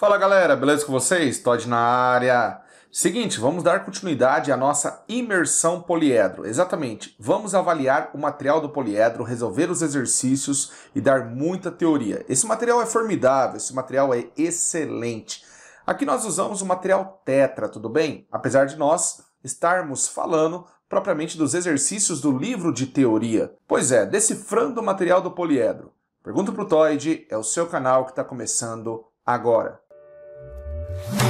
Fala galera, beleza com vocês? Todd na área. Seguinte, vamos dar continuidade à nossa imersão poliedro. Exatamente, vamos avaliar o material do poliedro, resolver os exercícios e dar muita teoria. Esse material é formidável, esse material é excelente. Aqui nós usamos o material tetra, tudo bem? Apesar de nós estarmos falando propriamente dos exercícios do livro de teoria. Pois é, decifrando o material do poliedro. Pergunta para o Toide, é o seu canal que está começando agora. Bye.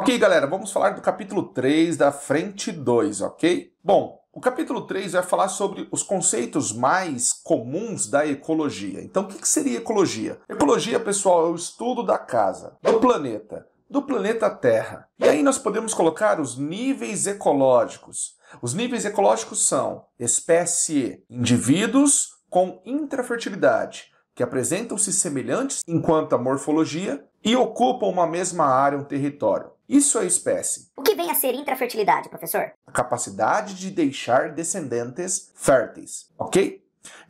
Ok, galera, vamos falar do capítulo 3 da frente 2, ok? Bom, o capítulo 3 vai falar sobre os conceitos mais comuns da ecologia. Então, o que seria ecologia? Ecologia, pessoal, é o estudo da casa, do planeta, do planeta Terra. E aí nós podemos colocar os níveis ecológicos. Os níveis ecológicos são espécie, indivíduos com intrafertilidade, que apresentam-se semelhantes enquanto a morfologia e ocupam uma mesma área, um território. Isso é espécie. O que vem a ser intrafertilidade, professor? A capacidade de deixar descendentes férteis, ok?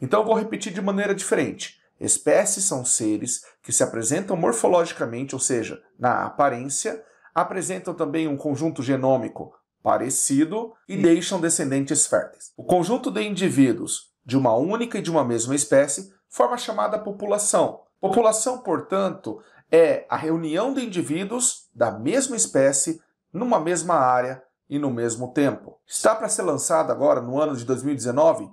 Então eu vou repetir de maneira diferente. Espécies são seres que se apresentam morfologicamente, ou seja, na aparência, apresentam também um conjunto genômico parecido e deixam descendentes férteis. O conjunto de indivíduos de uma única e de uma mesma espécie forma a chamada população. População, portanto, é a reunião de indivíduos da mesma espécie numa mesma área e no mesmo tempo. Está para ser lançado agora, no ano de 2019,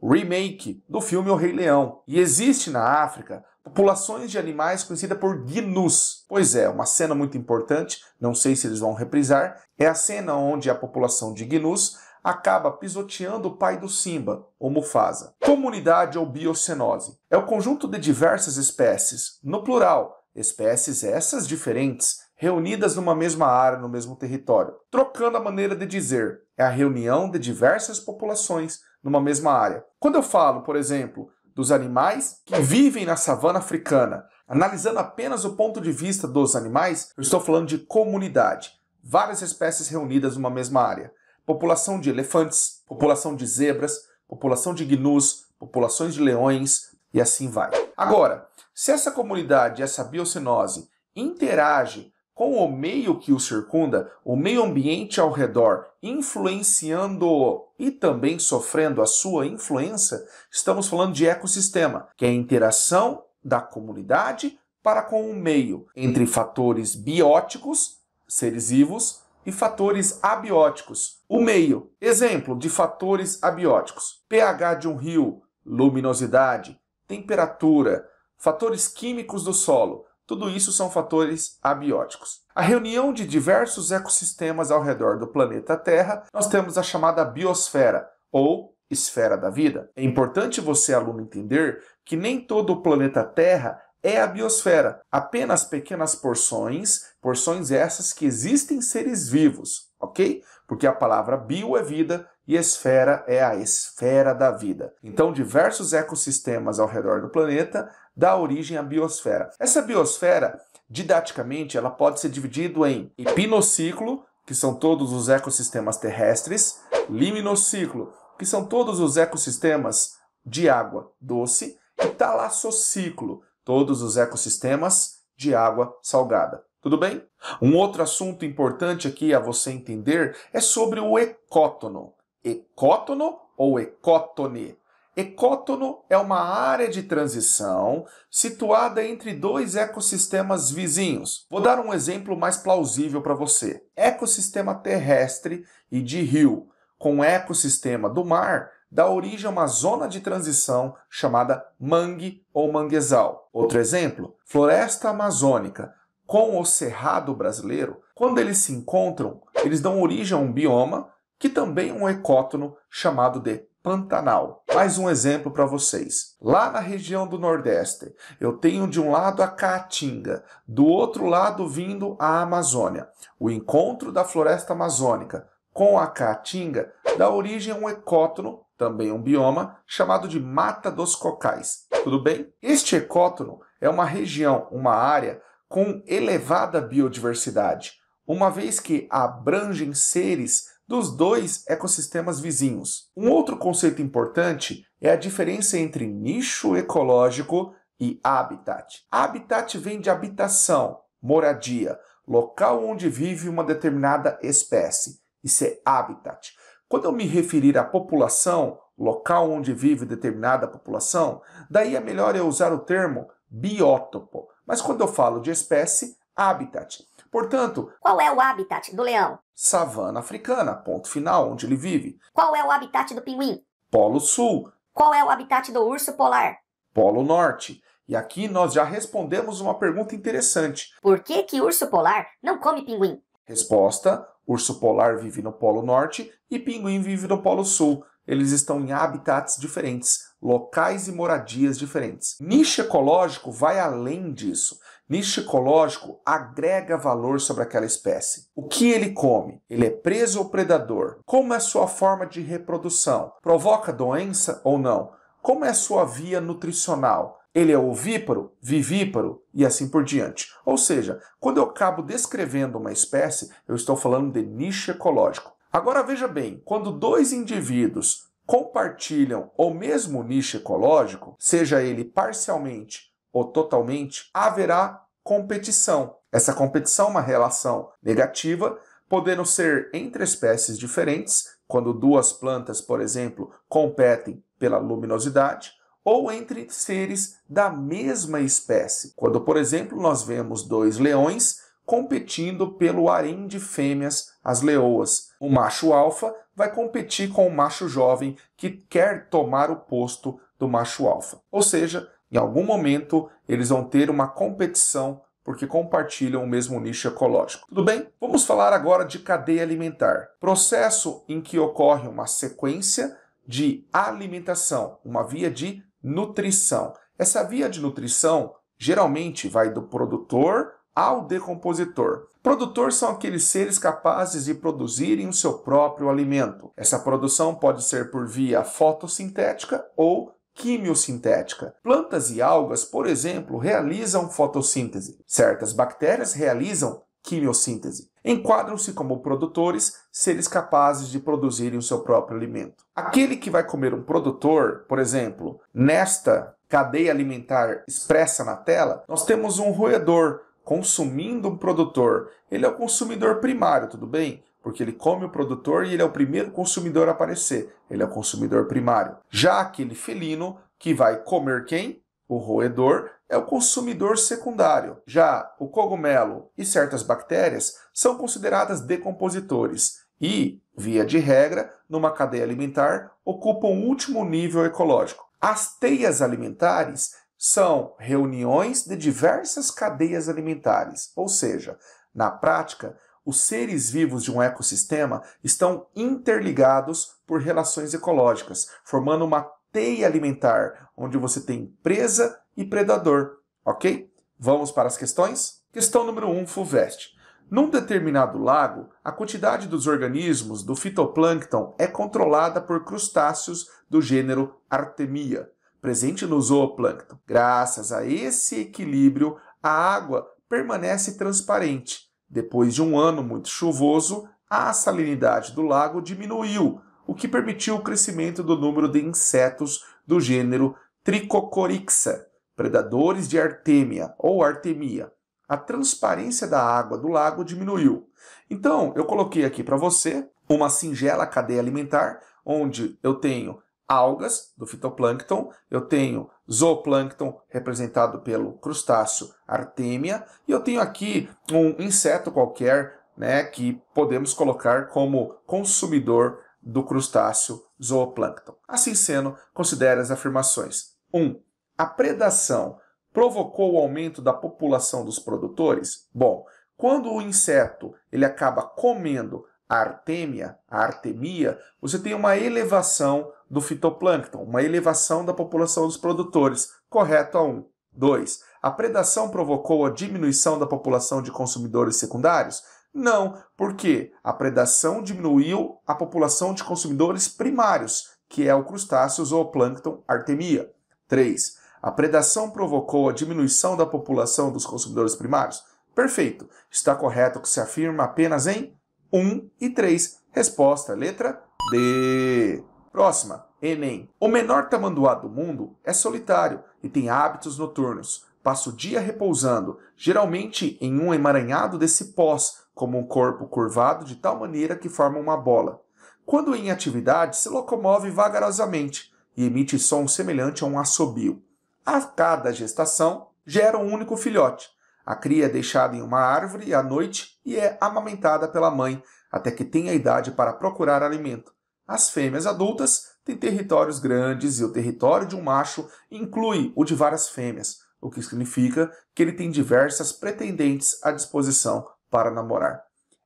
um remake do filme O Rei Leão. E existe na África populações de animais conhecida por gnus. Pois é, uma cena muito importante, não sei se eles vão reprisar, é a cena onde a população de gnus acaba pisoteando o pai do Simba, o Mufasa. Comunidade ou biocenose é o conjunto de diversas espécies, no plural, espécies essas diferentes reunidas numa mesma área, no mesmo território, trocando a maneira de dizer, é a reunião de diversas populações numa mesma área. Quando eu falo, por exemplo, dos animais que vivem na savana africana, analisando apenas o ponto de vista dos animais, eu estou falando de comunidade, várias espécies reunidas numa mesma área. População de elefantes, população de zebras, população de gnus, populações de leões e assim vai. Agora, se essa comunidade, essa biocenose, interage com o meio que o circunda, o meio ambiente ao redor, influenciando e também sofrendo a sua influência, estamos falando de ecossistema, que é a interação da comunidade para com o meio, entre fatores bióticos, seres vivos, e fatores abióticos, o meio. Exemplo de fatores abióticos: pH de um rio, luminosidade, temperatura, fatores químicos do solo, tudo isso são fatores abióticos. A reunião de diversos ecossistemas ao redor do planeta Terra, nós temos a chamada biosfera, ou esfera da vida. É importante você, aluno, entender que nem todo o planeta Terra é a biosfera, apenas pequenas porções, porções essas que existem seres vivos, ok? Porque a palavra bio é vida, e esfera é a esfera da vida. Então, diversos ecossistemas ao redor do planeta dá origem à biosfera. Essa biosfera, didaticamente, ela pode ser dividida em hipnociclo, que são todos os ecossistemas terrestres, liminociclo, que são todos os ecossistemas de água doce, e talassociclo, todos os ecossistemas de água salgada. Tudo bem? Um outro assunto importante aqui a você entender é sobre o ecótono ecótono ou ecótone. Ecótono é uma área de transição situada entre dois ecossistemas vizinhos. Vou dar um exemplo mais plausível para você. Ecossistema terrestre e de rio, com ecossistema do mar, dá origem a uma zona de transição chamada mangue ou manguezal. Outro exemplo, floresta amazônica com o cerrado brasileiro, quando eles se encontram, eles dão origem a um bioma que também é um ecótono chamado de Pantanal. Mais um exemplo para vocês. Lá na região do Nordeste, eu tenho de um lado a Caatinga, do outro lado vindo a Amazônia. O encontro da floresta amazônica com a Caatinga dá origem a um ecótono, também um bioma, chamado de Mata dos Cocais. Tudo bem? Este ecótono é uma região, uma área com elevada biodiversidade, uma vez que abrangem seres dos dois ecossistemas vizinhos. Um outro conceito importante é a diferença entre nicho ecológico e habitat. Habitat vem de habitação, moradia, local onde vive uma determinada espécie. Isso é habitat. Quando eu me referir à população, local onde vive determinada população, daí é melhor eu usar o termo biótopo. Mas quando eu falo de espécie, habitat. Portanto, qual é o habitat do leão? Savana africana, ponto final, onde ele vive. Qual é o habitat do pinguim? Polo Sul. Qual é o habitat do urso polar? Polo Norte. E aqui nós já respondemos uma pergunta interessante. Por que que urso polar não come pinguim? Resposta: urso polar vive no Polo Norte e pinguim vive no Polo Sul. Eles estão em habitats diferentes, locais e moradias diferentes. Nicho ecológico vai além disso. Nicho ecológico agrega valor sobre aquela espécie. O que ele come? Ele é preso ou predador? Como é a sua forma de reprodução? Provoca doença ou não? Como é a sua via nutricional? Ele é ovíparo, vivíparo e assim por diante. Ou seja, quando eu acabo descrevendo uma espécie, eu estou falando de nicho ecológico. Agora veja bem, quando dois indivíduos compartilham o mesmo nicho ecológico, seja ele parcialmente ou totalmente, haverá competição. Essa competição é uma relação negativa, podendo ser entre espécies diferentes, quando duas plantas, por exemplo, competem pela luminosidade, ou entre seres da mesma espécie, quando, por exemplo, nós vemos dois leões competindo pelo harém de fêmeas, as leoas. O macho alfa vai competir com o macho jovem que quer tomar o posto do macho alfa. Ou seja, em algum momento, eles vão ter uma competição porque compartilham o mesmo nicho ecológico. Tudo bem? Vamos falar agora de cadeia alimentar. Processo em que ocorre uma sequência de alimentação, uma via de nutrição. Essa via de nutrição geralmente vai do produtor ao decompositor. Produtor são aqueles seres capazes de produzirem o seu próprio alimento. Essa produção pode ser por via fotossintética ou quimiosintética. Plantas e algas, por exemplo, realizam fotossíntese. Certas bactérias realizam quimiossíntese. Enquadram-se como produtores, seres capazes de produzirem o seu próprio alimento. Aquele que vai comer um produtor, por exemplo, nesta cadeia alimentar expressa na tela, nós temos um roedor consumindo um produtor. Ele é o consumidor primário, tudo bem? porque ele come o produtor e ele é o primeiro consumidor a aparecer. Ele é o consumidor primário. Já aquele felino que vai comer quem? O roedor é o consumidor secundário. Já o cogumelo e certas bactérias são consideradas decompositores e, via de regra, numa cadeia alimentar, ocupam o último nível ecológico. As teias alimentares são reuniões de diversas cadeias alimentares, ou seja, na prática, os seres vivos de um ecossistema estão interligados por relações ecológicas, formando uma teia alimentar, onde você tem presa e predador, ok? Vamos para as questões? Questão número 1, um, Fulvestre. Num determinado lago, a quantidade dos organismos do fitoplâncton é controlada por crustáceos do gênero Artemia, presente no zooplâncton. Graças a esse equilíbrio, a água permanece transparente, depois de um ano muito chuvoso, a salinidade do lago diminuiu, o que permitiu o crescimento do número de insetos do gênero Trichocorixa, predadores de Artemia ou artemia. A transparência da água do lago diminuiu. Então, eu coloquei aqui para você uma singela cadeia alimentar, onde eu tenho algas, do fitoplâncton, eu tenho zooplâncton, representado pelo crustáceo Artemia, e eu tenho aqui um inseto qualquer, né, que podemos colocar como consumidor do crustáceo zooplâncton. Assim sendo, considere as afirmações. 1. Um, a predação provocou o aumento da população dos produtores? Bom, quando o inseto ele acaba comendo a artêmia, a artemia, você tem uma elevação do fitoplâncton, uma elevação da população dos produtores, correto a 1. 2. A predação provocou a diminuição da população de consumidores secundários? Não, porque a predação diminuiu a população de consumidores primários, que é o crustáceo zooplâncton Artemia. 3. A predação provocou a diminuição da população dos consumidores primários? Perfeito. Está correto que se afirma apenas em 1 e 3. Resposta, letra D. Próxima, Enem. O menor tamanduá do mundo é solitário e tem hábitos noturnos. Passa o dia repousando, geralmente em um emaranhado de cipós, como um corpo curvado de tal maneira que forma uma bola. Quando em atividade, se locomove vagarosamente e emite som semelhante a um assobio. A cada gestação, gera um único filhote. A cria é deixada em uma árvore à noite e é amamentada pela mãe até que tenha idade para procurar alimento. As fêmeas adultas têm territórios grandes e o território de um macho inclui o de várias fêmeas, o que significa que ele tem diversas pretendentes à disposição para namorar.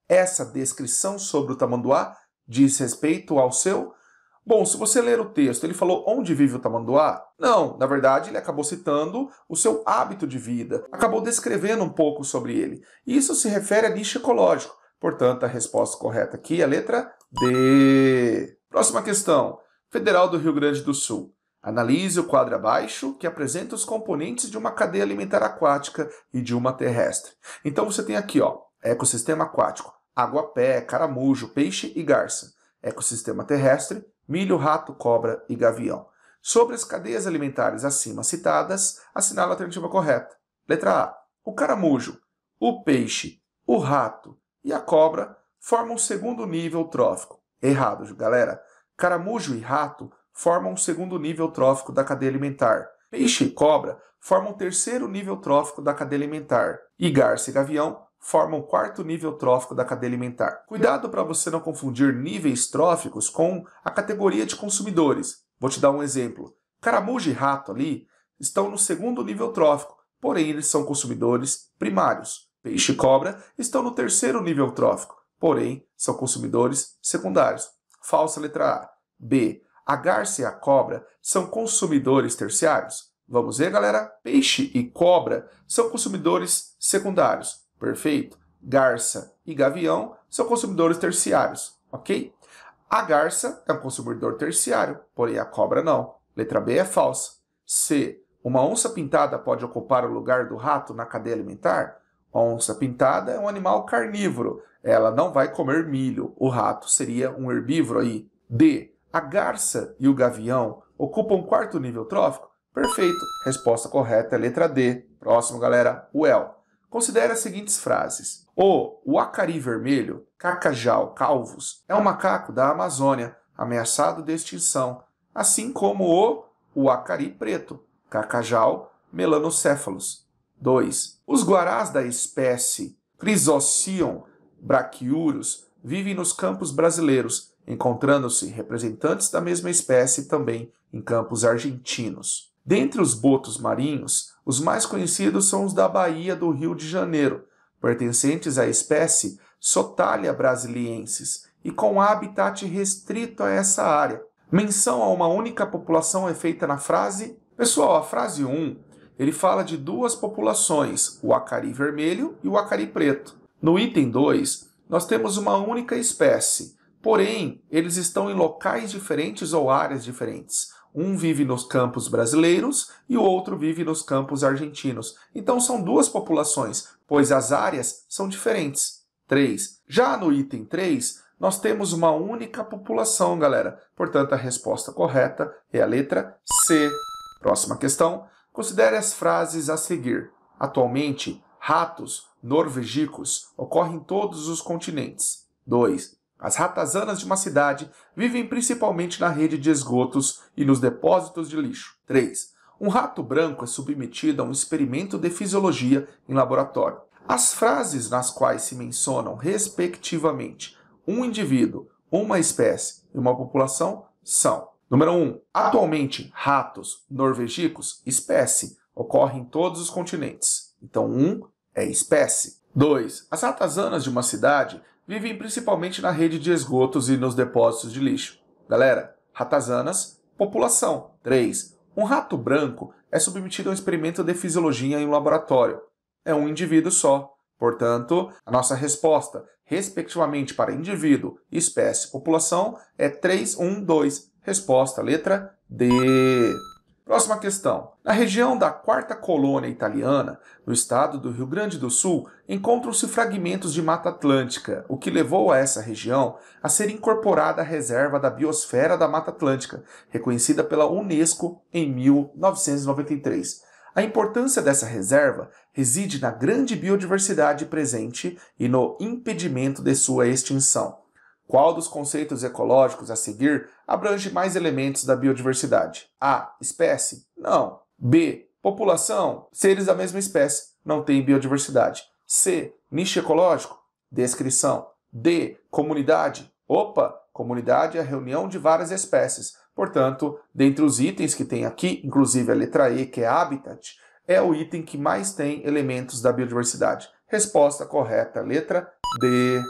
Essa descrição sobre o tamanduá diz respeito ao seu? Bom, se você ler o texto, ele falou onde vive o tamanduá? Não, na verdade, ele acabou citando o seu hábito de vida, acabou descrevendo um pouco sobre ele. Isso se refere a nicho ecológico. Portanto, a resposta correta aqui é a letra D. Próxima questão. Federal do Rio Grande do Sul. Analise o quadro abaixo que apresenta os componentes de uma cadeia alimentar aquática e de uma terrestre. Então você tem aqui, ó, ecossistema aquático, água, pé, caramujo, peixe e garça. Ecossistema terrestre, milho, rato, cobra e gavião. Sobre as cadeias alimentares acima citadas, assinala a alternativa correta. Letra A. O caramujo, o peixe, o rato e a cobra forma um segundo nível trófico. Errado, galera. Caramujo e rato formam um segundo nível trófico da cadeia alimentar. Peixe e cobra formam um terceiro nível trófico da cadeia alimentar. E garça e gavião formam o quarto nível trófico da cadeia alimentar. Cuidado para você não confundir níveis tróficos com a categoria de consumidores. Vou te dar um exemplo. Caramujo e rato ali estão no segundo nível trófico, porém eles são consumidores primários. Peixe e cobra estão no terceiro nível trófico porém são consumidores secundários. Falsa letra A. B. A garça e a cobra são consumidores terciários? Vamos ver, galera? Peixe e cobra são consumidores secundários. Perfeito. Garça e gavião são consumidores terciários, ok? A garça é um consumidor terciário, porém a cobra não. Letra B é falsa. C. Uma onça pintada pode ocupar o lugar do rato na cadeia alimentar? Onça pintada é um animal carnívoro. Ela não vai comer milho. O rato seria um herbívoro aí. D. A garça e o gavião ocupam quarto nível trófico? Perfeito. Resposta correta é letra D. Próximo, galera. O El. Considere as seguintes frases. O acari vermelho, cacajal calvos, é um macaco da Amazônia, ameaçado de extinção, assim como o acari preto, cacajal melanocéfalos, 2. Os guarás da espécie Chrysocyon brachiurus vivem nos campos brasileiros, encontrando-se representantes da mesma espécie também em campos argentinos. Dentre os botos marinhos, os mais conhecidos são os da Bahia do Rio de Janeiro, pertencentes à espécie Sotalia brasiliensis e com habitat restrito a essa área. Menção a uma única população é feita na frase. Pessoal, a frase 1 ele fala de duas populações, o acari vermelho e o acari preto. No item 2, nós temos uma única espécie, porém, eles estão em locais diferentes ou áreas diferentes. Um vive nos campos brasileiros e o outro vive nos campos argentinos. Então são duas populações, pois as áreas são diferentes. 3. Já no item 3, nós temos uma única população, galera. Portanto, a resposta correta é a letra C. Próxima questão. Considere as frases a seguir. Atualmente, ratos norvegicos ocorrem em todos os continentes. 2. As ratazanas de uma cidade vivem principalmente na rede de esgotos e nos depósitos de lixo. 3. Um rato branco é submetido a um experimento de fisiologia em laboratório. As frases nas quais se mencionam, respectivamente, um indivíduo, uma espécie e uma população são Número 1. Um, atualmente, ratos norvegicos, espécie, ocorrem em todos os continentes. Então, 1 um é espécie. 2. As ratazanas de uma cidade vivem principalmente na rede de esgotos e nos depósitos de lixo. Galera, ratazanas, população. 3. Um rato branco é submetido a um experimento de fisiologia em um laboratório. É um indivíduo só. Portanto, a nossa resposta, respectivamente para indivíduo, espécie, população, é 3, 1, 2. Resposta, letra D. Próxima questão. Na região da quarta colônia italiana, no estado do Rio Grande do Sul, encontram-se fragmentos de Mata Atlântica, o que levou a essa região a ser incorporada à reserva da Biosfera da Mata Atlântica, reconhecida pela Unesco em 1993. A importância dessa reserva reside na grande biodiversidade presente e no impedimento de sua extinção. Qual dos conceitos ecológicos a seguir abrange mais elementos da biodiversidade? A. Espécie? Não. B. População? Seres da mesma espécie. Não tem biodiversidade. C. Nicho ecológico? Descrição. D. Comunidade? Opa! Comunidade é a reunião de várias espécies. Portanto, dentre os itens que tem aqui, inclusive a letra E, que é habitat, é o item que mais tem elementos da biodiversidade. Resposta correta, letra D.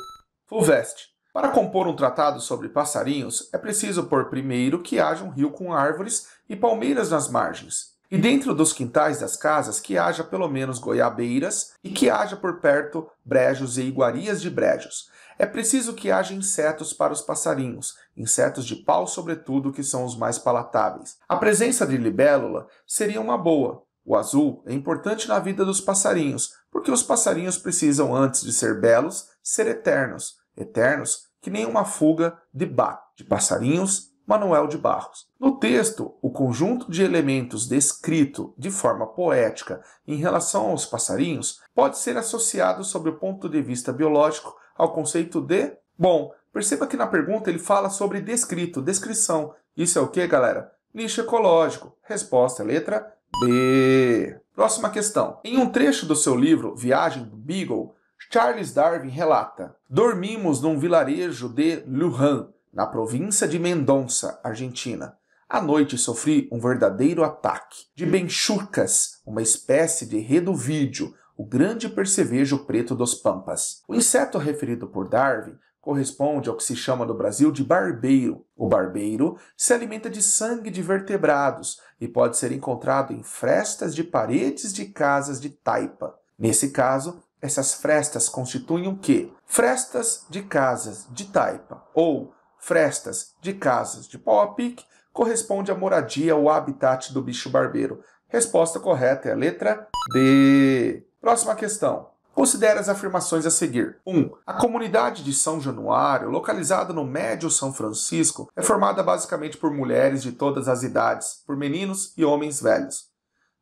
Fulvestre. Para compor um tratado sobre passarinhos, é preciso pôr primeiro que haja um rio com árvores e palmeiras nas margens, e dentro dos quintais das casas que haja pelo menos goiabeiras e que haja por perto brejos e iguarias de brejos. É preciso que haja insetos para os passarinhos, insetos de pau sobretudo que são os mais palatáveis. A presença de libélula seria uma boa. O azul é importante na vida dos passarinhos, porque os passarinhos precisam antes de ser belos, ser eternos eternos que nem uma fuga de Bach, de passarinhos, Manuel de Barros. No texto, o conjunto de elementos descrito de forma poética em relação aos passarinhos pode ser associado, sob o ponto de vista biológico, ao conceito de. Bom, perceba que na pergunta ele fala sobre descrito, descrição. Isso é o que, galera? Nicho ecológico. Resposta, letra B. Próxima questão. Em um trecho do seu livro Viagem do Beagle, Charles Darwin relata: Dormimos num vilarejo de Lujan, na província de Mendonça, Argentina. À noite sofri um verdadeiro ataque de benchucas, uma espécie de reduvídeo, o grande percevejo preto dos pampas. O inseto referido por Darwin corresponde ao que se chama no Brasil de barbeiro. O barbeiro se alimenta de sangue de vertebrados e pode ser encontrado em frestas de paredes de casas de taipa. Nesse caso, essas frestas constituem o quê? Frestas de casas de taipa ou frestas de casas de pau-a-pique corresponde à moradia ou habitat do bicho barbeiro. Resposta correta é a letra D. Próxima questão. Considere as afirmações a seguir. 1. Um, a comunidade de São Januário, localizada no Médio São Francisco, é formada basicamente por mulheres de todas as idades, por meninos e homens velhos.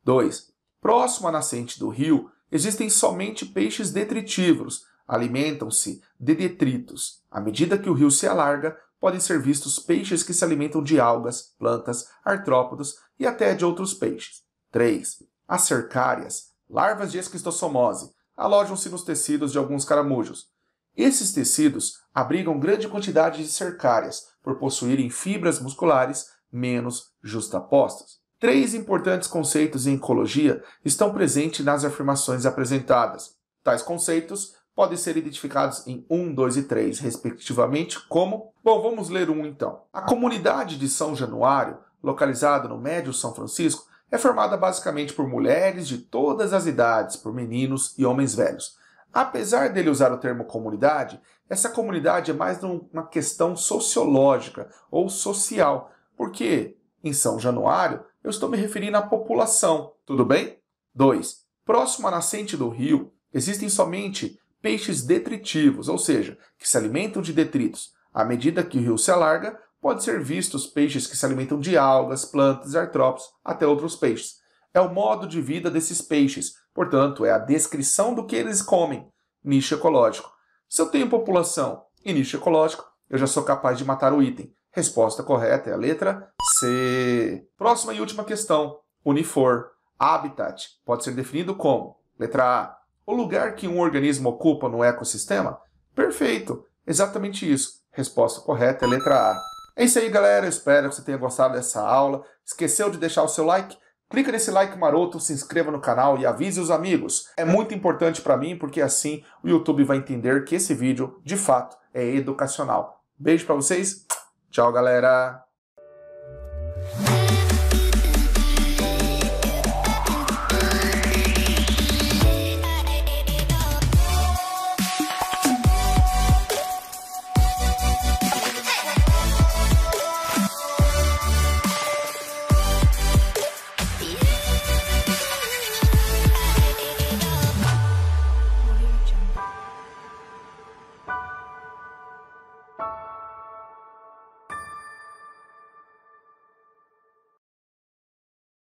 2. Próximo à nascente do rio, Existem somente peixes detritívoros, alimentam-se de detritos. À medida que o rio se alarga, podem ser vistos peixes que se alimentam de algas, plantas, artrópodos e até de outros peixes. 3. As cercárias, larvas de esquistossomose, alojam-se nos tecidos de alguns caramujos. Esses tecidos abrigam grande quantidade de cercárias, por possuírem fibras musculares menos justapostas. Três importantes conceitos em ecologia estão presentes nas afirmações apresentadas. Tais conceitos podem ser identificados em 1, 2 e 3, respectivamente, como. Bom, vamos ler um então. A comunidade de São Januário, localizada no Médio São Francisco, é formada basicamente por mulheres de todas as idades, por meninos e homens velhos. Apesar dele usar o termo comunidade, essa comunidade é mais uma questão sociológica ou social, porque em São Januário eu estou me referindo à população, tudo bem? 2. Próximo à nascente do rio, existem somente peixes detritivos, ou seja, que se alimentam de detritos. À medida que o rio se alarga, pode ser vistos peixes que se alimentam de algas, plantas, artrópodes, até outros peixes. É o modo de vida desses peixes, portanto, é a descrição do que eles comem, nicho ecológico. Se eu tenho população e nicho ecológico, eu já sou capaz de matar o item. Resposta correta é a letra C. Próxima e última questão. Unifor. Habitat pode ser definido como letra A. O lugar que um organismo ocupa no ecossistema? Perfeito. Exatamente isso. Resposta correta é letra A. É isso aí, galera. Eu espero que você tenha gostado dessa aula. Esqueceu de deixar o seu like? Clica nesse like maroto, se inscreva no canal e avise os amigos. É muito importante para mim porque assim o YouTube vai entender que esse vídeo, de fato, é educacional. Beijo para vocês. Tchau, galera.